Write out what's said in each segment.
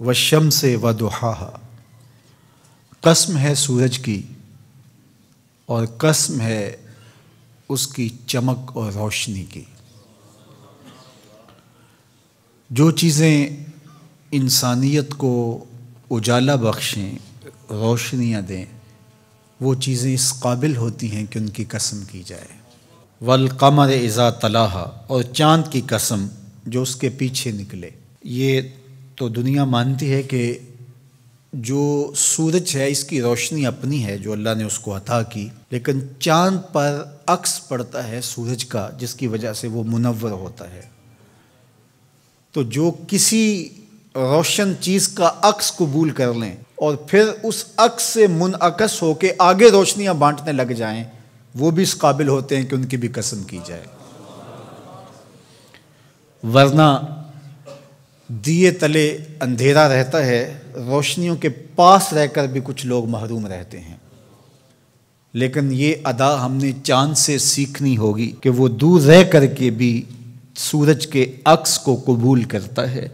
व शम से व दुहा कसम है सूरज की और कसम है उसकी चमक और रोशनी की जो चीज़ें इंसानियत को उजाला बख्शें रोशनियाँ दें वो चीज़ें इस काबिल होती हैं कि उनकी कसम की जाए वल कमर इज़ा तलाहा और चाँद की कसम जो उसके पीछे निकले ये तो दुनिया मानती है कि जो सूरज है इसकी रोशनी अपनी है जो अल्लाह ने उसको अता की लेकिन चांद पर अक्स पड़ता है सूरज का जिसकी वजह से वो मुनवर होता है तो जो किसी रोशन चीज़ का अक्स कबूल कर लें और फिर उस अक्स से मुनकस होकर आगे रोशनियाँ बांटने लग जाएं वो भी इस काबिल होते हैं कि उनकी भी कसम की जाए वरना दिए तले अंधेरा रहता है रोशनियों के पास रहकर भी कुछ लोग महरूम रहते हैं लेकिन ये अदा हमने चांद से सीखनी होगी कि वो दूर रह कर के भी सूरज के अक्स को कबूल करता है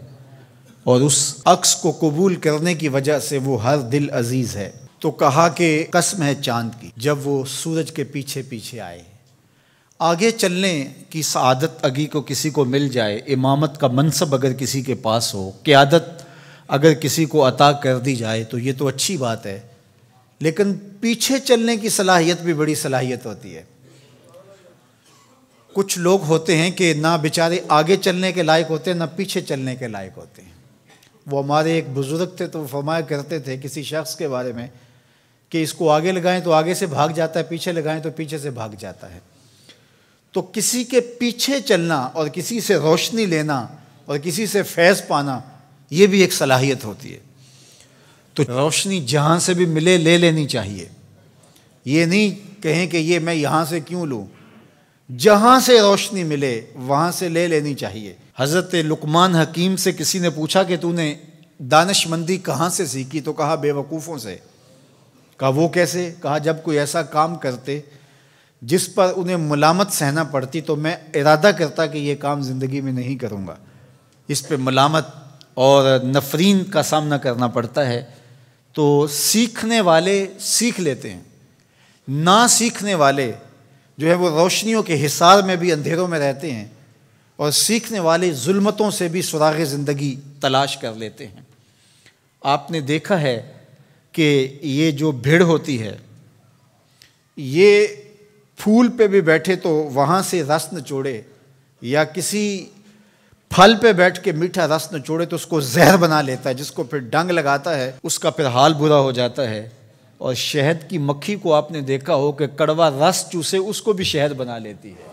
और उस अक्स को कबूल करने की वजह से वो हर दिल अजीज़ है तो कहा कि कसम है चांद की जब वो सूरज के पीछे पीछे आए आगे चलने की आदत अगी को किसी को मिल जाए इमामत का मनसब अगर किसी के पास हो क़्यादत अगर किसी को अता कर दी जाए तो ये तो अच्छी बात है लेकिन पीछे चलने की सलाहियत भी बड़ी सलाहियत होती है कुछ लोग होते हैं कि ना बेचारे आगे चलने के लायक होते हैं ना पीछे चलने के लायक होते हैं वो हमारे एक बुज़ुर्ग थे तो फरमाया करते थे किसी शख्स के बारे में कि इसको आगे लगाएं तो आगे से भाग जाता है पीछे लगाएं तो पीछे से भाग जाता है तो किसी के पीछे चलना और किसी से रोशनी लेना और किसी से फैज़ पाना ये भी एक सलाहियत होती है तो रोशनी जहाँ से भी मिले ले लेनी चाहिए ये नहीं कहें कि ये मैं यहाँ से क्यों लूँ जहाँ से रोशनी मिले वहाँ से ले लेनी चाहिए हज़रत लुकमान हकीम से किसी ने पूछा कि तूने दानशमंदी कहाँ से सीखी तो कहा बेवकूफ़ों से कहा वो कैसे कहा जब कोई ऐसा काम करते जिस पर उन्हें मलामत सहना पड़ती तो मैं इरादा करता कि ये काम ज़िंदगी में नहीं करूँगा इस पर मलामत और नफरीन का सामना करना पड़ता है तो सीखने वाले सीख लेते हैं ना सीखने वाले जो है वो रोशनियों के हिसार में भी अंधेरों में रहते हैं और सीखने वाले जुल्मतों से भी सुराग ज़िंदगी तलाश कर लेते हैं आपने देखा है कि ये जो भीड़ होती है ये फूल पे भी बैठे तो वहाँ से रस न छोड़े या किसी फल पे बैठ के मीठा रस न छोड़े तो उसको जहर बना लेता है जिसको फिर डंग लगाता है उसका फिर हाल बुरा हो जाता है और शहद की मक्खी को आपने देखा हो कि कड़वा रस चूसे उसको भी शहद बना लेती है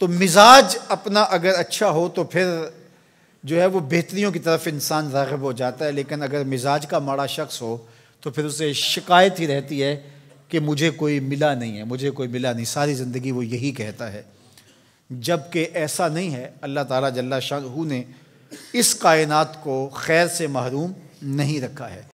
तो मिजाज अपना अगर अच्छा हो तो फिर जो है वो बेहतरीों की तरफ इंसान रागब हो जाता है लेकिन अगर मिजाज का माड़ा शख्स हो तो फिर उसे शिकायत ही रहती है कि मुझे कोई मिला नहीं है मुझे कोई मिला नहीं सारी ज़िंदगी वो यही कहता है जबकि ऐसा नहीं है अल्लाह ताला जल्ला शाहू ने इस कायनात को खैर से महरूम नहीं रखा है